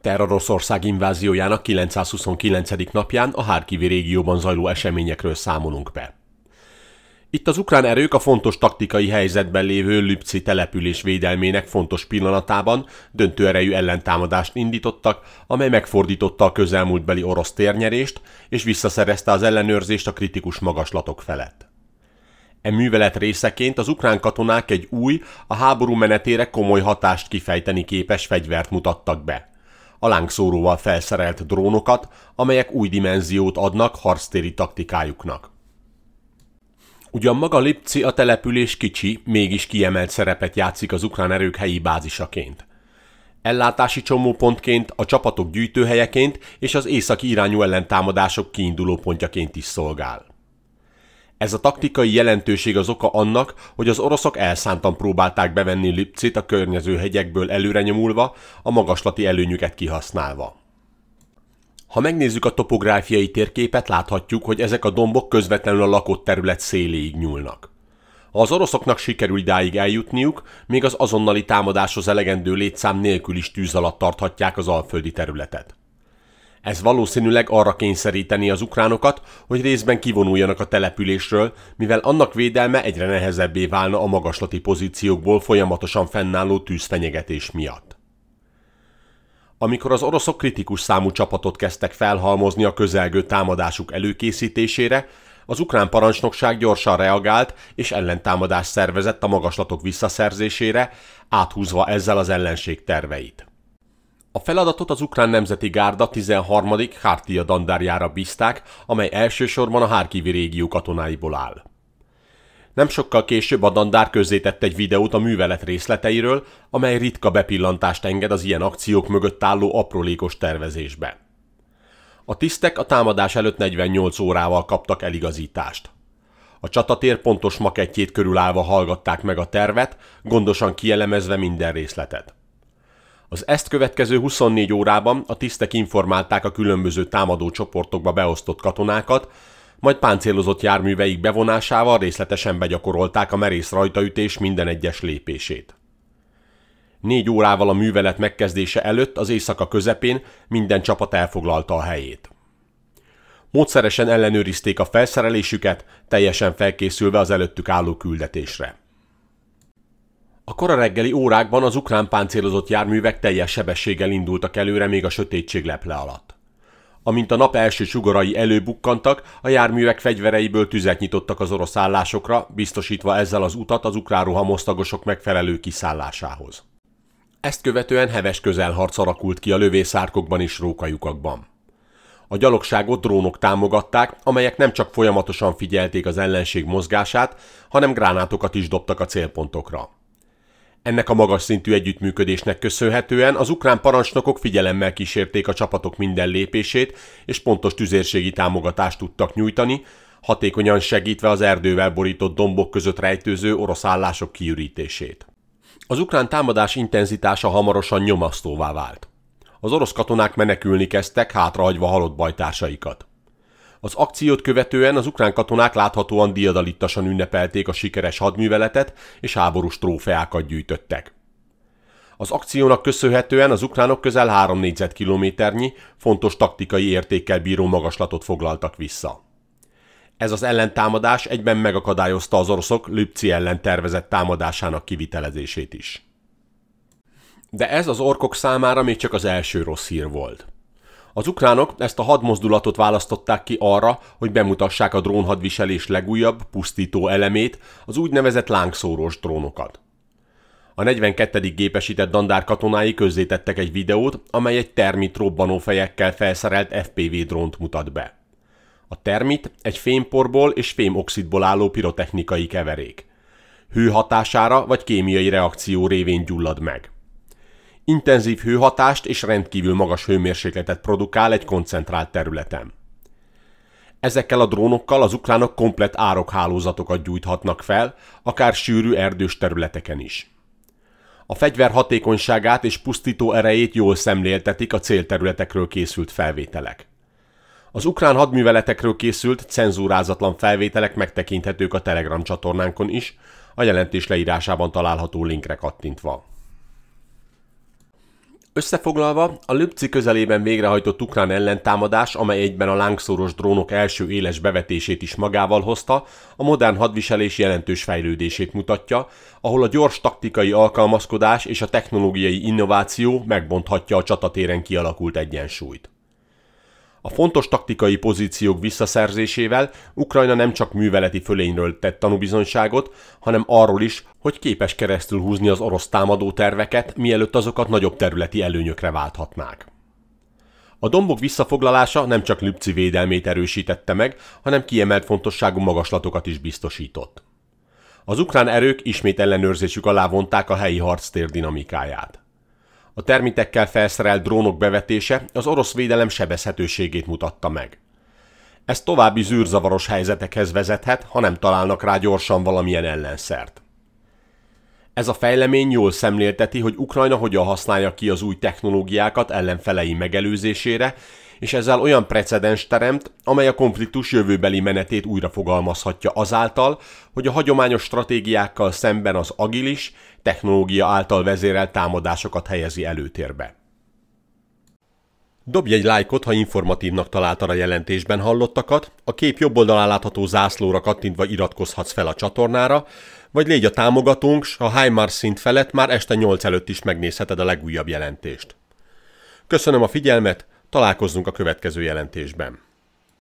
Terroroszország inváziójának 929. napján a Hárkivi régióban zajló eseményekről számolunk be. Itt az ukrán erők a fontos taktikai helyzetben lévő Lübci település védelmének fontos pillanatában döntő erejű ellentámadást indítottak, amely megfordította a közelmúltbeli orosz térnyerést és visszaszerezte az ellenőrzést a kritikus magaslatok felett. E művelet részeként az ukrán katonák egy új, a háború menetére komoly hatást kifejteni képes fegyvert mutattak be – a lángszóróval felszerelt drónokat, amelyek új dimenziót adnak harctéri taktikájuknak. Ugyan maga Lipci a település kicsi, mégis kiemelt szerepet játszik az ukrán erők helyi bázisaként. Ellátási csomópontként, a csapatok gyűjtőhelyeként és az északi irányú ellentámadások kiinduló pontjaként is szolgál. Ez a taktikai jelentőség az oka annak, hogy az oroszok elszántan próbálták bevenni Lipcit a környező hegyekből előre nyomulva, a magaslati előnyüket kihasználva. Ha megnézzük a topográfiai térképet, láthatjuk, hogy ezek a dombok közvetlenül a lakott terület széléig nyúlnak. Ha az oroszoknak sikerül idáig eljutniuk, még az azonnali támadáshoz elegendő létszám nélkül is tűz alatt tarthatják az alföldi területet. Ez valószínűleg arra kényszeríteni az ukránokat, hogy részben kivonuljanak a településről, mivel annak védelme egyre nehezebbé válna a magaslati pozíciókból folyamatosan fennálló tűzfenyegetés miatt. Amikor az oroszok kritikus számú csapatot kezdtek felhalmozni a közelgő támadásuk előkészítésére, az ukrán parancsnokság gyorsan reagált és ellentámadást szervezett a magaslatok visszaszerzésére, áthúzva ezzel az ellenség terveit. A feladatot az ukrán nemzeti gárda 13. Hártia dandárjára bízták, amely elsősorban a Hárkivi régió katonáiból áll. Nem sokkal később a dandár közzétett egy videót a művelet részleteiről, amely ritka bepillantást enged az ilyen akciók mögött álló aprólékos tervezésbe. A tisztek a támadás előtt 48 órával kaptak eligazítást. A csatatér pontos makettjét körülállva hallgatták meg a tervet, gondosan kielemezve minden részletet. Az ezt következő 24 órában a tisztek informálták a különböző támadó csoportokba beosztott katonákat, majd páncélozott járműveik bevonásával részletesen begyakorolták a merész rajtaütés minden egyes lépését. Négy órával a művelet megkezdése előtt az éjszaka közepén minden csapat elfoglalta a helyét. Módszeresen ellenőrizték a felszerelésüket, teljesen felkészülve az előttük álló küldetésre. A kora reggeli órákban az ukrán páncélozott járművek teljes sebességgel indultak előre még a sötétség leple alatt. Amint a nap első sugarai előbukkantak, a járművek fegyvereiből tüzet nyitottak az orosz állásokra, biztosítva ezzel az utat az ukrán ruhamosztagosok megfelelő kiszállásához. Ezt követően heves közelharc alakult ki a lövészárkokban és rókajukakban. A gyalogságot drónok támogatták, amelyek nem csak folyamatosan figyelték az ellenség mozgását, hanem gránátokat is dobtak a célpontokra. Ennek a magas szintű együttműködésnek köszönhetően az ukrán parancsnokok figyelemmel kísérték a csapatok minden lépését, és pontos tüzérségi támogatást tudtak nyújtani, hatékonyan segítve az erdővel borított dombok között rejtőző orosz állások kiürítését. Az ukrán támadás intenzitása hamarosan nyomasztóvá vált. Az orosz katonák menekülni kezdtek, hátrahagyva halott bajtársaikat. Az akciót követően az ukrán katonák láthatóan diadalittasan ünnepelték a sikeres hadműveletet, és háborús trófeákat gyűjtöttek. Az akciónak köszönhetően az ukránok közel 3 négyzetkilométernyi, fontos taktikai értékkel bíró magaslatot foglaltak vissza. Ez az ellentámadás egyben megakadályozta az oroszok Lüpci ellen tervezett támadásának kivitelezését is. De ez az orkok számára még csak az első rossz hír volt. Az ukránok ezt a hadmozdulatot választották ki arra, hogy bemutassák a drónhadviselés legújabb, pusztító elemét, az úgynevezett lángszórós drónokat. A 42. gépesített dandár katonái közzétettek egy videót, amely egy termit robbanófejekkel felszerelt FPV drónt mutat be. A termit egy fémporból és fémoxidból álló pirotechnikai keverék. Hő hatására vagy kémiai reakció révén gyullad meg intenzív hőhatást és rendkívül magas hőmérsékletet produkál egy koncentrált területen. Ezekkel a drónokkal az ukránok komplet árokhálózatokat gyújthatnak fel, akár sűrű erdős területeken is. A fegyver hatékonyságát és pusztító erejét jól szemléltetik a célterületekről készült felvételek. Az ukrán hadműveletekről készült, cenzúrázatlan felvételek megtekinthetők a Telegram csatornánkon is, a jelentés leírásában található linkre kattintva. Összefoglalva, a Lübci közelében végrehajtott ukrán ellentámadás, amely egyben a lángszoros drónok első éles bevetését is magával hozta, a modern hadviselés jelentős fejlődését mutatja, ahol a gyors taktikai alkalmazkodás és a technológiai innováció megbonthatja a csatatéren kialakult egyensúlyt. A fontos taktikai pozíciók visszaszerzésével Ukrajna nem csak műveleti fölényről tett tanúbizonyságot, hanem arról is, hogy képes keresztül húzni az orosz támadó terveket, mielőtt azokat nagyobb területi előnyökre válthatnák. A dombok visszafoglalása nem csak Lübci védelmét erősítette meg, hanem kiemelt fontosságú magaslatokat is biztosított. Az ukrán erők ismét ellenőrzésük alá vonták a helyi harctér dinamikáját. A termitekkel felszerelt drónok bevetése az orosz védelem sebezhetőségét mutatta meg. Ez további zűrzavaros helyzetekhez vezethet, ha nem találnak rá gyorsan valamilyen ellenszert. Ez a fejlemény jól szemlélteti, hogy Ukrajna hogyan használja ki az új technológiákat ellenfelei megelőzésére és ezzel olyan precedens teremt, amely a konfliktus jövőbeli menetét újra fogalmazhatja azáltal, hogy a hagyományos stratégiákkal szemben az agilis, technológia által vezérelt támadásokat helyezi előtérbe. Dobj egy lájkot, ha informatívnak találtad a jelentésben hallottakat, a kép jobb oldalán látható zászlóra kattintva iratkozhatsz fel a csatornára, vagy légy a támogatónk, s a HIMARS szint felett már este 8 előtt is megnézheted a legújabb jelentést. Köszönöm a figyelmet, Találkozzunk a következő jelentésben.